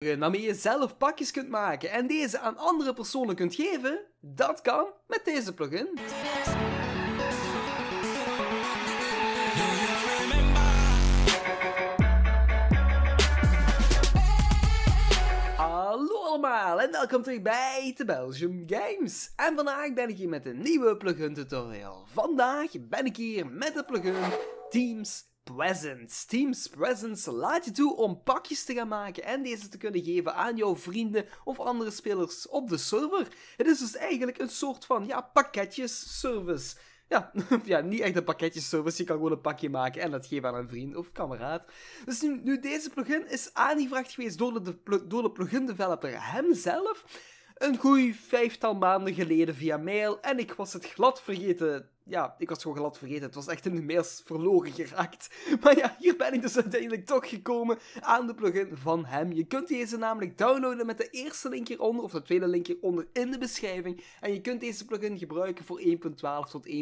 Eh, waarmee je zelf pakjes kunt maken en deze aan andere personen kunt geven? Dat kan met deze plugin. Hallo allemaal en welkom terug bij The Belgium Games. En vandaag ben ik hier met een nieuwe plugin tutorial. Vandaag ben ik hier met de plugin Teams presents. Teams presents laat je toe om pakjes te gaan maken en deze te kunnen geven aan jouw vrienden of andere spelers op de server. Het is dus eigenlijk een soort van ja, pakketjes-service. Ja, ja, niet echt een service. Je kan gewoon een pakje maken en dat geven aan een vriend of kameraad. Dus nu, nu deze plugin is aangevraagd geweest door de, door de plugin-developer hemzelf een goeie vijftal maanden geleden via mail en ik was het glad vergeten. Ja, ik was gewoon glad vergeten. Het was echt in de mails verloren geraakt. Maar ja, hier ben ik dus uiteindelijk toch gekomen aan de plugin van hem. Je kunt deze namelijk downloaden met de eerste link hieronder of de tweede link hieronder in de beschrijving. En je kunt deze plugin gebruiken voor 1.12 tot 1.17.1.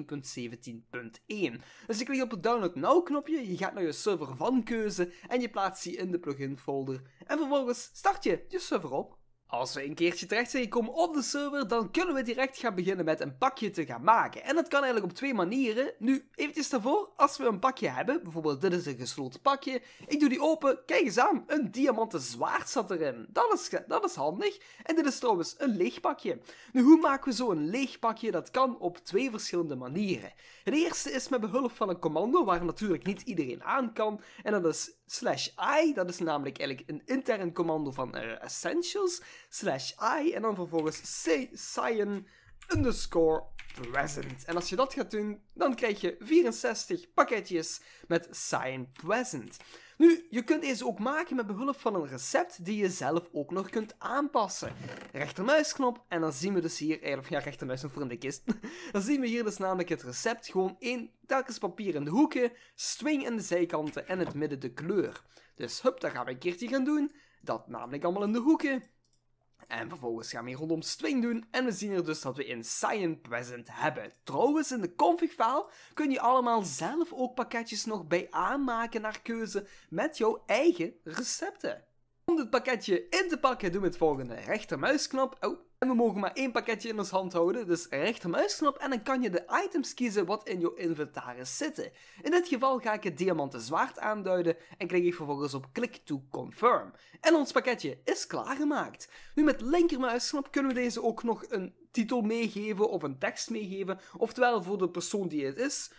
Dus je klikt op het download now knopje, je gaat naar je server van keuze en je plaatst die in de plugin folder. En vervolgens start je je server op. Als we een keertje terecht zijn gekomen op de server, dan kunnen we direct gaan beginnen met een pakje te gaan maken. En dat kan eigenlijk op twee manieren. Nu, eventjes daarvoor, als we een pakje hebben, bijvoorbeeld dit is een gesloten pakje. Ik doe die open, kijk eens aan, een diamanten zwaard zat erin. Dat is, dat is handig. En dit is trouwens een leeg pakje. Nu, hoe maken we zo een leeg pakje? Dat kan op twee verschillende manieren. Het eerste is met behulp van een commando, waar natuurlijk niet iedereen aan kan. En dat is slash i. Dat is namelijk eigenlijk een intern commando van eh, essentials slash i. En dan vervolgens c cyan underscore Present. En als je dat gaat doen, dan krijg je 64 pakketjes met Sign Present. Nu, je kunt deze ook maken met behulp van een recept die je zelf ook nog kunt aanpassen. Rechtermuisknop en dan zien we dus hier, eigenlijk, eh, ja rechtermuisknop voor in de kist. Dan zien we hier dus namelijk het recept, gewoon één telkens papier in de hoeken, swing in de zijkanten en het midden de kleur. Dus hup, dat gaan we een keertje gaan doen. Dat namelijk allemaal in de hoeken. En vervolgens gaan we hier rondom string doen en we zien er dus dat we een cyan present hebben. Trouwens, in de config file kun je allemaal zelf ook pakketjes nog bij aanmaken naar keuze met jouw eigen recepten. Om dit pakketje in te pakken doen we het volgende rechtermuisknop. Oh, en we mogen maar één pakketje in ons hand houden, dus rechtermuisknop en dan kan je de items kiezen wat in jouw inventaris zitten. In dit geval ga ik het diamanten zwaard aanduiden en klik ik vervolgens op klik to Confirm. En ons pakketje is klaargemaakt. Nu met linkermuisknop kunnen we deze ook nog een titel meegeven of een tekst meegeven, oftewel voor de persoon die het is,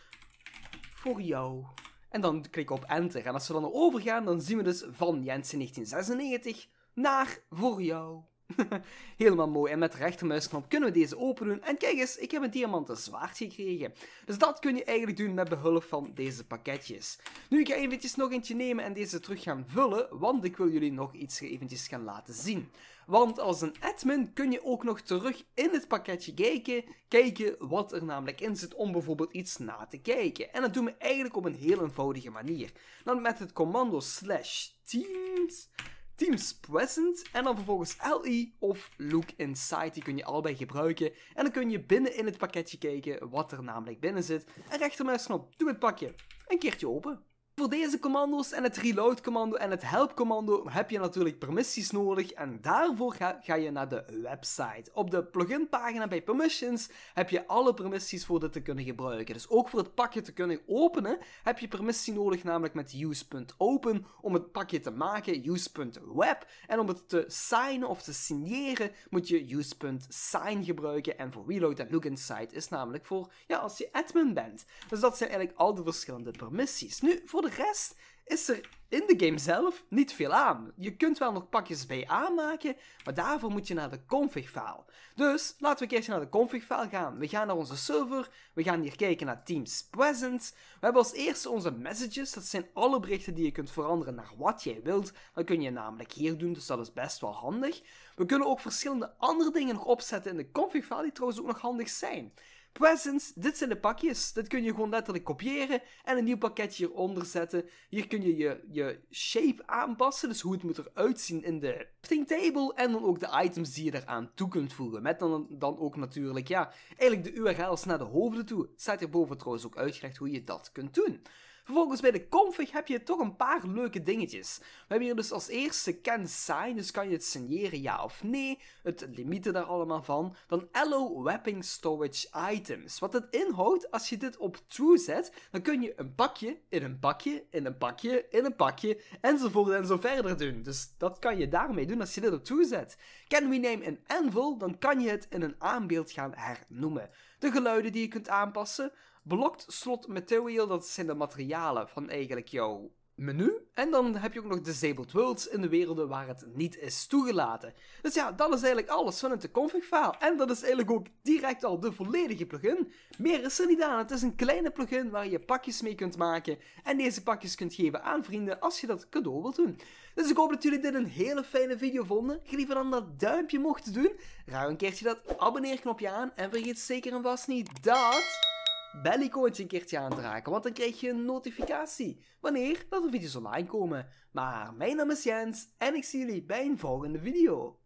voor jou. En dan klik op Enter. En als we dan overgaan, dan zien we dus van Jensen 1996 naar voor jou. Helemaal mooi. En met de rechtermuisknop kunnen we deze openen En kijk eens, ik heb een diamanten zwaard gekregen. Dus dat kun je eigenlijk doen met behulp van deze pakketjes. Nu, ik ga eventjes nog eentje nemen en deze terug gaan vullen. Want ik wil jullie nog iets eventjes gaan laten zien. Want als een admin kun je ook nog terug in het pakketje kijken. Kijken wat er namelijk in zit om bijvoorbeeld iets na te kijken. En dat doen we eigenlijk op een heel eenvoudige manier. Dan met het commando slash teams Teams Present en dan vervolgens LE of Look Inside. Die kun je allebei gebruiken. En dan kun je binnen in het pakketje kijken wat er namelijk binnen zit. En rechtermuisknop, doe het pakje een keertje open. Voor deze commando's en het reload commando en het help commando heb je natuurlijk permissies nodig en daarvoor ga, ga je naar de website. Op de plugin pagina bij permissions heb je alle permissies voor dit te kunnen gebruiken. Dus ook voor het pakje te kunnen openen heb je permissie nodig namelijk met use.open om het pakje te maken, use.web en om het te signen of te signeren moet je use.sign gebruiken en voor reload en look inside is namelijk voor ja, als je admin bent. Dus dat zijn eigenlijk al de verschillende permissies. Nu voor de de rest is er in de game zelf niet veel aan. Je kunt wel nog pakjes bij aanmaken, maar daarvoor moet je naar de config-file. Dus laten we eerst naar de config-file gaan. We gaan naar onze server, we gaan hier kijken naar Teams Presence. We hebben als eerste onze messages, dat zijn alle berichten die je kunt veranderen naar wat jij wilt. Dat kun je namelijk hier doen, dus dat is best wel handig. We kunnen ook verschillende andere dingen nog opzetten in de config-file die trouwens ook nog handig zijn. Presents, dit zijn de pakjes. Dat kun je gewoon letterlijk kopiëren en een nieuw pakketje hieronder zetten. Hier kun je je, je shape aanpassen, dus hoe het moet eruit zien in de table. En dan ook de items die je eraan toe kunt voegen. Met dan, dan ook natuurlijk, ja, eigenlijk de URL's naar de hoofden toe. Het staat hierboven trouwens ook uitgelegd hoe je dat kunt doen. Vervolgens bij de config heb je toch een paar leuke dingetjes. We hebben hier dus als eerste can sign, dus kan je het signeren ja of nee, het limieten daar allemaal van. Dan allow wrapping storage items. Wat het inhoudt, als je dit op true zet, dan kun je een pakje in een pakje, in een pakje, in een pakje, enzovoort en zo verder doen. Dus dat kan je daarmee doen als je dit op true zet. Can we name an anvil, dan kan je het in een aanbeeld gaan hernoemen. De geluiden die je kunt aanpassen, Blokt slot material, dat zijn de materialen van eigenlijk jouw menu. En dan heb je ook nog disabled worlds in de werelden waar het niet is toegelaten. Dus ja, dat is eigenlijk alles vanuit de config file. En dat is eigenlijk ook direct al de volledige plugin. Meer is er niet aan. Het is een kleine plugin waar je pakjes mee kunt maken. En deze pakjes kunt geven aan vrienden als je dat cadeau wilt doen. Dus ik hoop dat jullie dit een hele fijne video vonden. Geef dan dat duimpje mocht doen. Raar een keertje dat abonneerknopje aan. En vergeet zeker en vast niet dat... Bellico eens een keertje aan te raken, want dan krijg je een notificatie wanneer dat de video's online komen. Maar mijn naam is Jens en ik zie jullie bij een volgende video.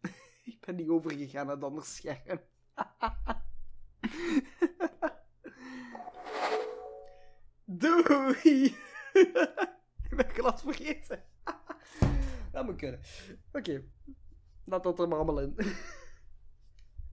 ik ben niet overgegaan naar het andere scherm. Doei! ik ben glas vergeten. dat moet kunnen. Oké, laat dat er maar allemaal in.